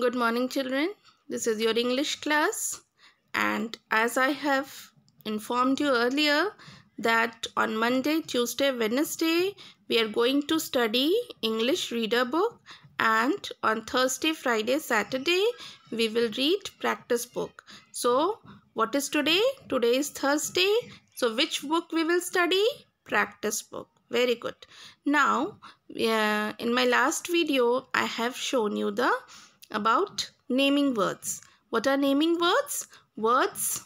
Good morning children. This is your English class and as I have informed you earlier that on Monday, Tuesday, Wednesday we are going to study English reader book and on Thursday, Friday, Saturday we will read practice book. So what is today? Today is Thursday. So which book we will study? Practice book. Very good. Now uh, in my last video I have shown you the about naming words. What are naming words? Words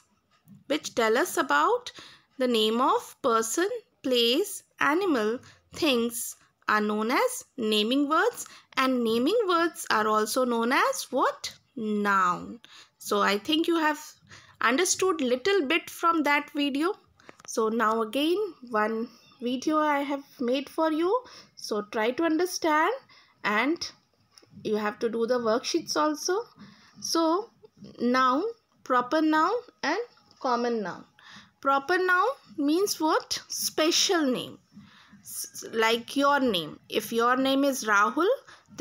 which tell us about the name of person, place, animal, things are known as naming words and naming words are also known as what? Noun. So I think you have understood little bit from that video. So now again one video I have made for you. So try to understand and you have to do the worksheets also so noun proper noun and common noun proper noun means what special name like your name if your name is rahul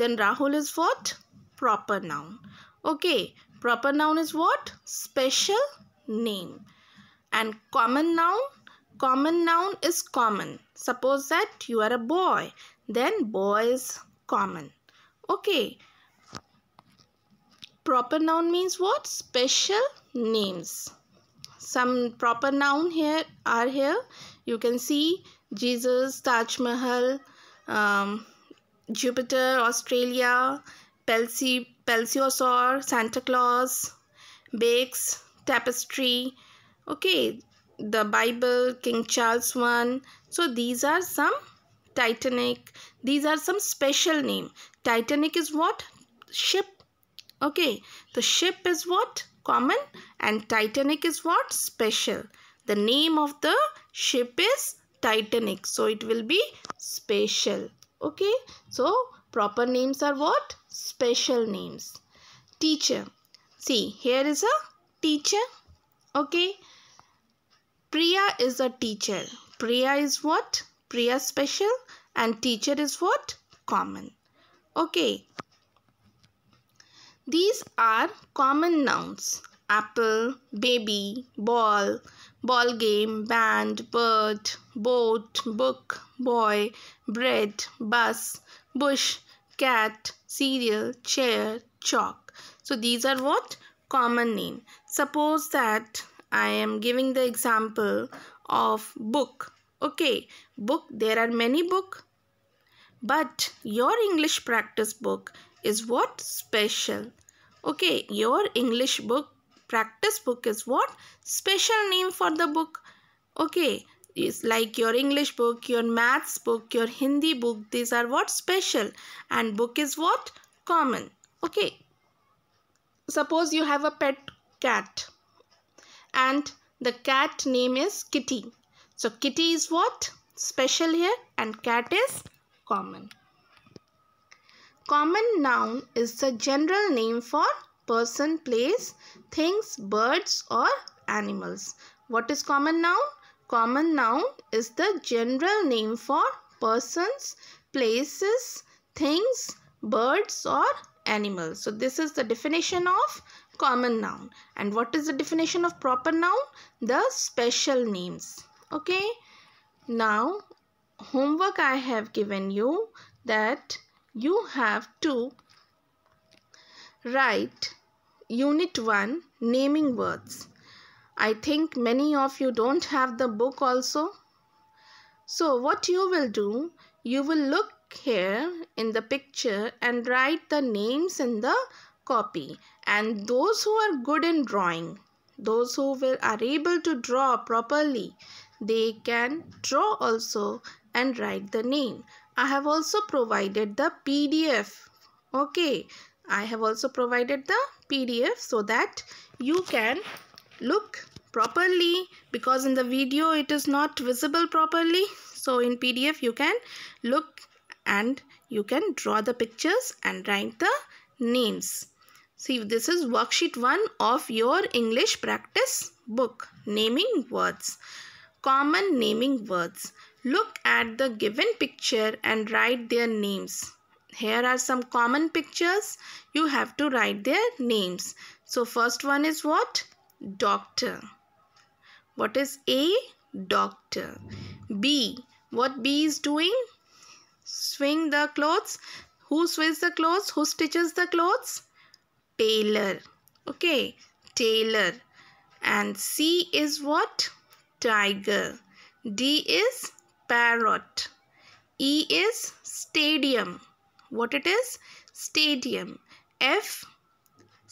then rahul is what proper noun okay proper noun is what special name and common noun common noun is common suppose that you are a boy then boy is common Okay. Proper noun means what? Special names. Some proper noun here are here. You can see Jesus, Taj Mahal, um, Jupiter, Australia, Pelsi, Pelsiosaur, Santa Claus, Bakes, Tapestry. Okay, the Bible, King Charles one. So these are some Titanic. These are some special name. Titanic is what? Ship. Okay. The ship is what? Common. And Titanic is what? Special. The name of the ship is Titanic. So, it will be special. Okay. So, proper names are what? Special names. Teacher. See, here is a teacher. Okay. Priya is a teacher. Priya is what? Priya special and teacher is what? Common. Okay. These are common nouns. Apple, baby, ball, ball game, band, bird, boat, book, boy, bread, bus, bush, cat, cereal, chair, chalk. So these are what? Common name. Suppose that I am giving the example of book. Okay, book, there are many book. But your English practice book is what special. Okay, your English book practice book is what special name for the book. Okay, is like your English book, your maths book, your Hindi book. These are what special and book is what common. Okay. Suppose you have a pet cat and the cat name is Kitty so kitty is what? Special here and cat is common. Common noun is the general name for person, place, things, birds or animals. What is common noun? Common noun is the general name for persons, places, things, birds or animals. So this is the definition of common noun. And what is the definition of proper noun? The special names okay now homework I have given you that you have to write unit 1 naming words I think many of you don't have the book also so what you will do you will look here in the picture and write the names in the copy and those who are good in drawing those who will are able to draw properly they can draw also and write the name. I have also provided the PDF. Okay. I have also provided the PDF so that you can look properly because in the video it is not visible properly. So in PDF you can look and you can draw the pictures and write the names. See this is worksheet 1 of your English practice book naming words. Common naming words. Look at the given picture and write their names. Here are some common pictures. You have to write their names. So first one is what? Doctor. What is A? Doctor. B. What B is doing? Swing the clothes. Who swings the clothes? Who stitches the clothes? Tailor. Okay. Tailor. And C is what? tiger. D is parrot. E is stadium. What it is? Stadium. F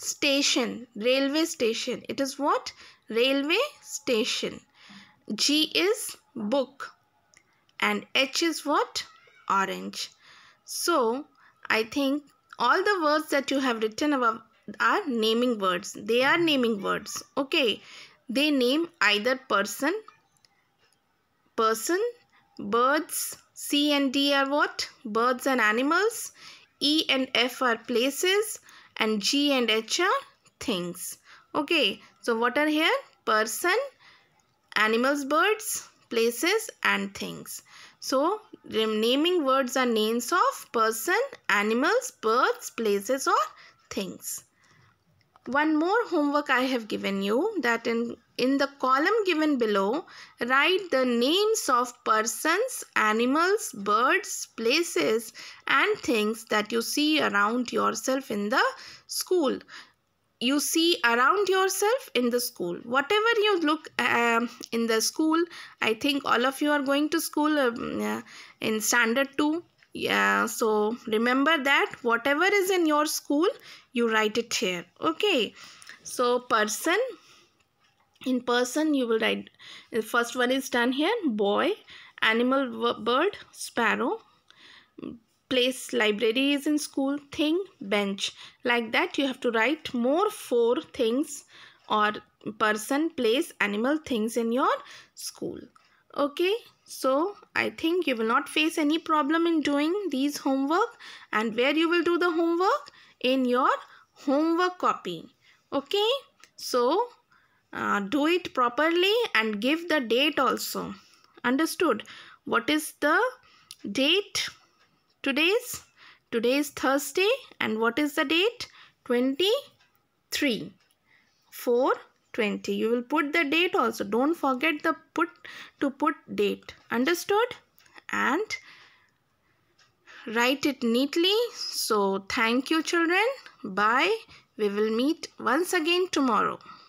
station. Railway station. It is what? Railway station. G is book. And H is what? Orange. So, I think all the words that you have written above are naming words. They are naming words. Okay. They name either person, person, birds, C and D are what? Birds and animals. E and F are places and G and H are things. Okay, so what are here? Person, animals, birds, places and things. So, naming words are names of person, animals, birds, places or things. One more homework I have given you that in, in the column given below, write the names of persons, animals, birds, places and things that you see around yourself in the school you see around yourself in the school whatever you look um, in the school i think all of you are going to school um, uh, in standard 2 yeah so remember that whatever is in your school you write it here okay so person in person you will write the first one is done here boy animal bird sparrow place library is in school thing bench like that you have to write more four things or person place animal things in your school Okay, so I think you will not face any problem in doing these homework and where you will do the homework? In your homework copy. Okay, so uh, do it properly and give the date also. Understood? What is the date today's? Today is Thursday and what is the date? 23. 4 20 you will put the date also don't forget the put to put date understood and write it neatly so thank you children bye we will meet once again tomorrow